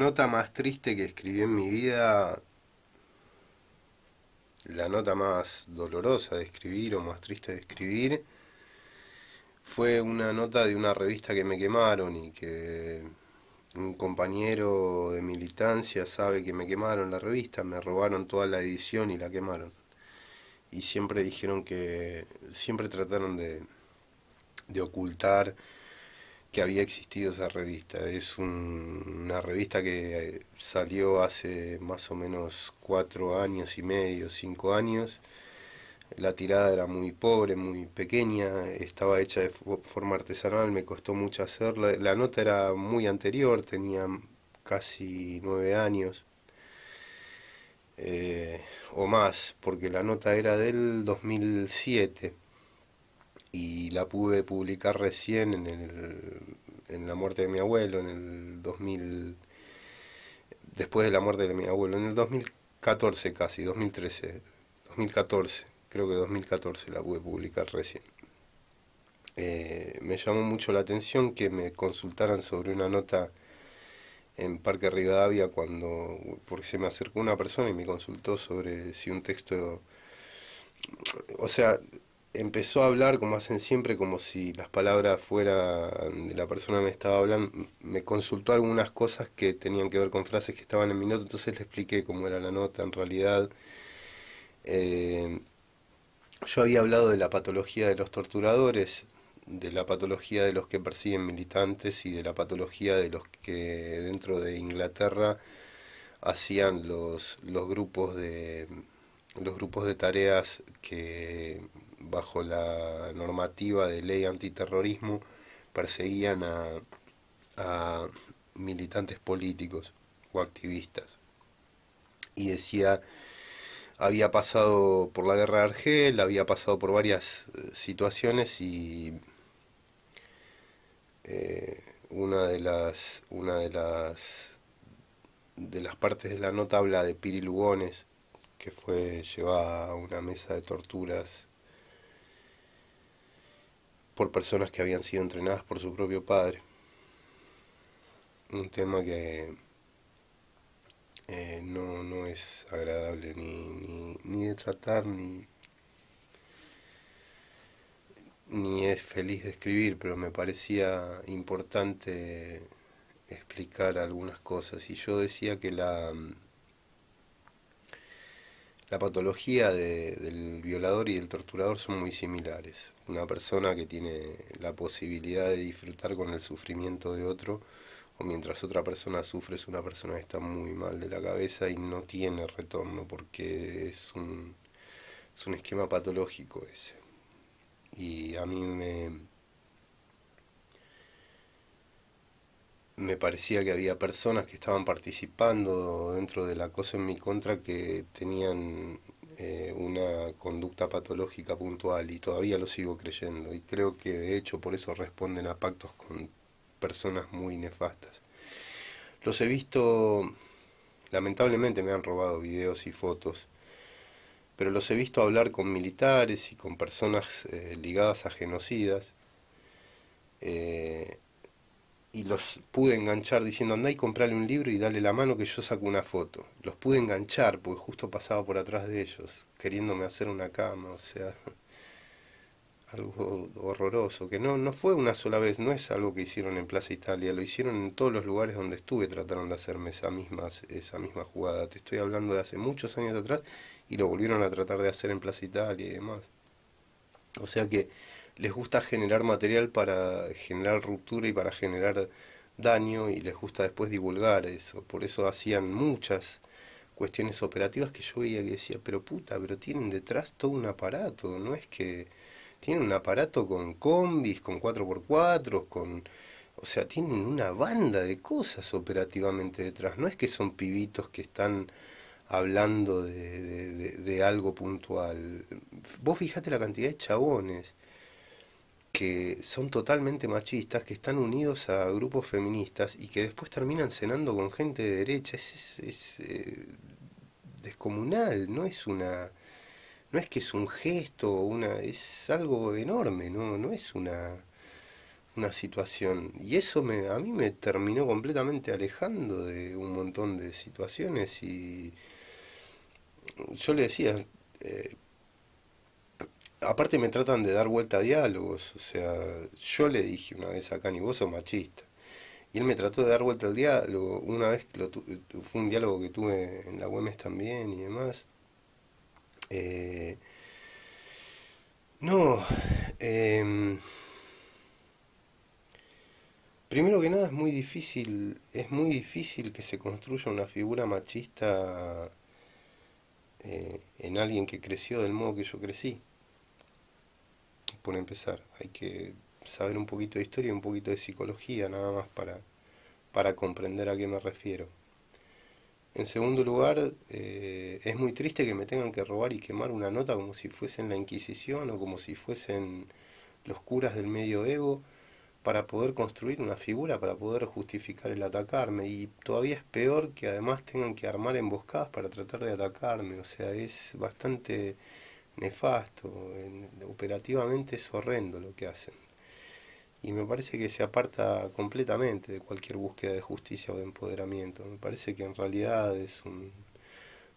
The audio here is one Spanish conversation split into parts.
Nota más triste que escribí en mi vida, la nota más dolorosa de escribir o más triste de escribir, fue una nota de una revista que me quemaron y que un compañero de militancia sabe que me quemaron la revista, me robaron toda la edición y la quemaron. Y siempre dijeron que, siempre trataron de, de ocultar que había existido esa revista. Es una revista que eh, salió hace más o menos cuatro años y medio, cinco años. La tirada era muy pobre, muy pequeña, estaba hecha de forma artesanal, me costó mucho hacerla. La nota era muy anterior, tenía casi nueve años eh, o más, porque la nota era del 2007 y la pude publicar recién en, el, en la muerte de mi abuelo, en el 2000, después de la muerte de mi abuelo, en el 2014 casi, 2013, 2014, creo que 2014 la pude publicar recién. Eh, me llamó mucho la atención que me consultaran sobre una nota en Parque Rivadavia cuando, porque se me acercó una persona y me consultó sobre si un texto, o sea, empezó a hablar como hacen siempre, como si las palabras fueran de la persona que me estaba hablando. Me consultó algunas cosas que tenían que ver con frases que estaban en mi nota, entonces le expliqué cómo era la nota en realidad. Eh, yo había hablado de la patología de los torturadores, de la patología de los que persiguen militantes y de la patología de los que dentro de Inglaterra hacían los, los grupos de los grupos de tareas que bajo la normativa de ley antiterrorismo, perseguían a, a militantes políticos o activistas. Y decía, había pasado por la guerra de Argel, había pasado por varias eh, situaciones y eh, una de las una de las de las partes de la nota habla de Piri Lugones, que fue llevada a una mesa de torturas por personas que habían sido entrenadas por su propio padre. Un tema que eh, no, es agradable ni, de tratar, ni, ni es feliz de escribir, pero me parecía importante explicar algunas cosas. Y yo decía que la la patología del violador y del torturador son muy similares. Una persona que tiene la posibilidad de disfrutar con el sufrimiento de otro, o mientras otra persona sufre, es una persona que está muy mal de la cabeza y no tiene retorno, porque es un, es un esquema patológico ese. Y a mí me, me parecía que había personas que estaban participando dentro de la cosa en mi contra que tenían eh, una conducta patológica puntual y todavía lo sigo creyendo y creo que de hecho por eso responden a pactos con personas muy nefastas. Los he visto, lamentablemente me han robado videos y fotos, pero los he visto hablar con militares y con personas eh, ligadas a genocidas. Eh, y los pude enganchar diciendo andá y comprarle un libro y dale la mano que yo saco una foto. Los pude enganchar porque justo pasaba por atrás de ellos, queriéndome hacer una cama, o sea, algo horroroso, que no, no fue una sola vez, no es algo que hicieron en Plaza Italia, lo hicieron en todos los lugares donde estuve, trataron de hacerme esa misma, esa misma jugada. Te estoy hablando de hace muchos años atrás y lo volvieron a tratar de hacer en Plaza Italia y demás. O sea que les gusta generar material para generar ruptura y para generar daño y les gusta después divulgar eso. Por eso hacían muchas cuestiones operativas que yo veía que decía, pero puta, pero tienen detrás todo un aparato, no es que tienen un aparato con combis, con 4x4, con... O sea, tienen una banda de cosas operativamente detrás. No es que son pibitos que están hablando de, algo puntual. Vos fijate la cantidad de chabones que son totalmente machistas, que están unidos a grupos feministas y que después terminan cenando con gente de derecha. Es, eh, descomunal, no es una... No es que es un gesto, una, es algo enorme, no, no es una, una situación. Y eso me, a mí me terminó completamente alejando de un montón de situaciones y yo le decía, eh, aparte me tratan de dar vuelta a diálogos. O sea, yo le dije una vez a Cani, vos sos machista. Y él me trató de dar vuelta al diálogo. Una vez que fue un diálogo que tuve en la UEMES también y demás. Eh, no. Em, primero que nada es muy difícil. Es muy difícil que se construya una figura machista eh, en alguien que creció del modo que yo crecí por empezar. Hay que saber un poquito de historia y un poquito de psicología nada más para, para comprender a qué me refiero. En segundo lugar, eh, es muy triste que me tengan que robar y quemar una nota como si fuesen la Inquisición o como si fuesen los curas del medio ego, para poder construir una figura, para poder justificar el atacarme. Y todavía es peor que además tengan que armar emboscadas para tratar de atacarme. O sea, es bastante nefasto, operativamente es horrendo lo que hacen. Y me parece que se aparta completamente de cualquier búsqueda de justicia o de empoderamiento. Me parece que en realidad es un,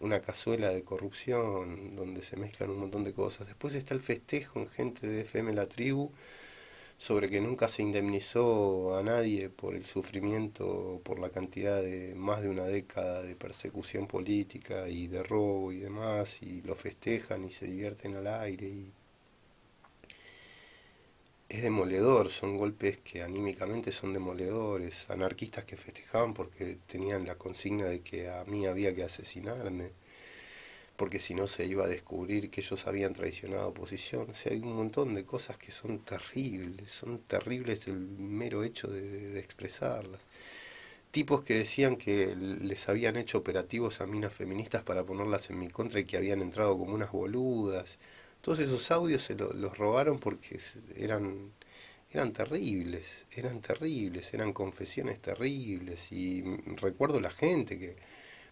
una cazuela de corrupción donde se mezclan un montón de cosas. Después está el festejo en gente de FM La Tribu sobre que nunca se indemnizó a nadie por el sufrimiento, por la cantidad de más de una década de persecución política y de robo y demás, y lo festejan y se divierten al aire. Y... Es demoledor, son golpes que anímicamente son demoledores, anarquistas que festejaban porque tenían la consigna de que a mí había que asesinarme porque si no se iba a descubrir que ellos habían traicionado oposición. O sea, hay un montón de cosas que son terribles, son terribles el mero hecho de, expresarlas. Tipos que decían que les habían hecho operativos a minas feministas para ponerlas en mi contra y que habían entrado como unas boludas. Todos esos audios se lo, los robaron porque eran, eran terribles, eran terribles, eran confesiones terribles. Y recuerdo la gente que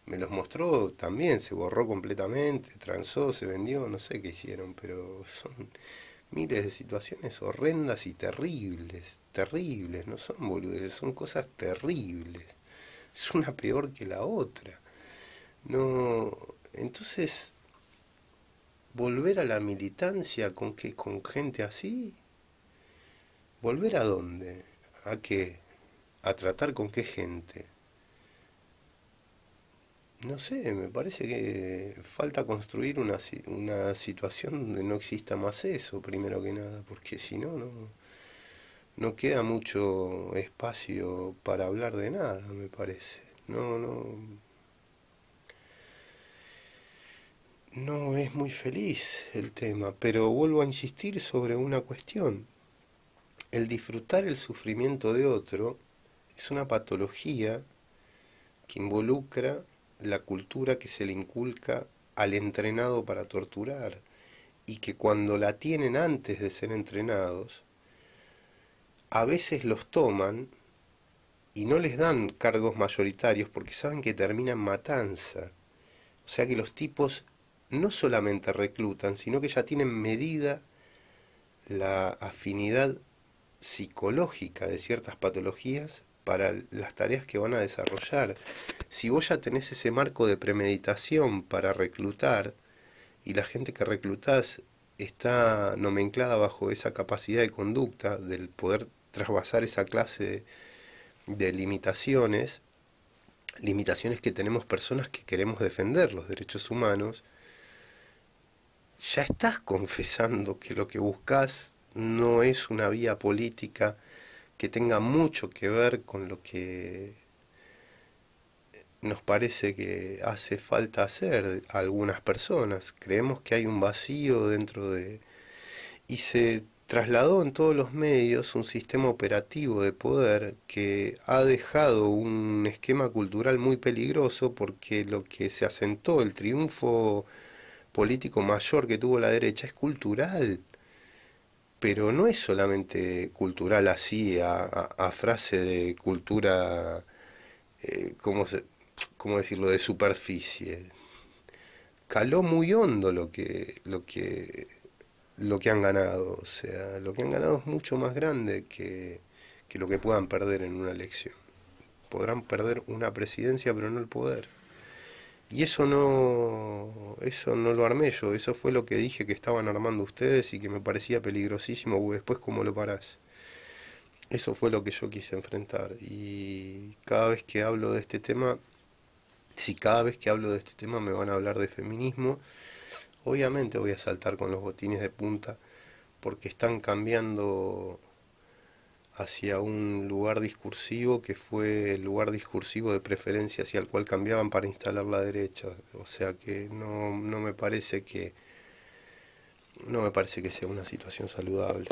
me los mostró también, se borró completamente, transó, se vendió, no sé qué hicieron, pero son miles de situaciones horrendas y terribles, terribles, no son boludeces, son cosas terribles. Es una peor que la otra. No, entonces volver a la militancia con que con gente así, volver a dónde? ¿A qué? A tratar con qué gente? No sé, me parece que falta construir una, situación donde no exista más eso, primero que nada, porque si no, no, no queda mucho espacio para hablar de nada, me parece. No, no. No es muy feliz el tema, pero vuelvo a insistir sobre una cuestión. El disfrutar el sufrimiento de otro es una patología que involucra la cultura que se le inculca al entrenado para torturar y que cuando la tienen antes de ser entrenados, a veces los toman y no les dan cargos mayoritarios porque saben que terminan matanza. O sea que los tipos no solamente reclutan, sino que ya tienen medida la afinidad psicológica de ciertas patologías para las tareas que van a desarrollar. Si vos ya tenés ese marco de premeditación para reclutar y la gente que reclutás está nomenclada bajo esa capacidad de conducta, del poder trasvasar esa clase de, de limitaciones, limitaciones que tenemos personas que queremos defender los derechos humanos, ya estás confesando que lo que buscas no es una vía política, que tenga mucho que ver con lo que nos parece que hace falta hacer a algunas personas. Creemos que hay un vacío dentro de... Y se trasladó en todos los medios un sistema operativo de poder que ha dejado un esquema cultural muy peligroso porque lo que se asentó, el triunfo político mayor que tuvo la derecha es cultural pero no es solamente cultural así, a, frase de cultura, eh, ¿cómo, ¿cómo decirlo?, de superficie. Caló muy hondo lo que, lo que lo que han ganado. O sea, lo que han ganado es mucho más grande que, que, lo que puedan perder en una elección. Podrán perder una presidencia, pero no el poder. Y eso no, eso no lo armé yo, eso fue lo que dije que estaban armando ustedes y que me parecía peligrosísimo, después cómo lo parás. Eso fue lo que yo quise enfrentar. Y cada vez que hablo de este tema, si cada vez que hablo de este tema me van a hablar de feminismo, obviamente voy a saltar con los botines de punta, porque están cambiando hacia un lugar discursivo que fue el lugar discursivo de preferencia hacia el cual cambiaban para instalar la derecha. O sea que no, no me parece que no me parece que sea una situación saludable.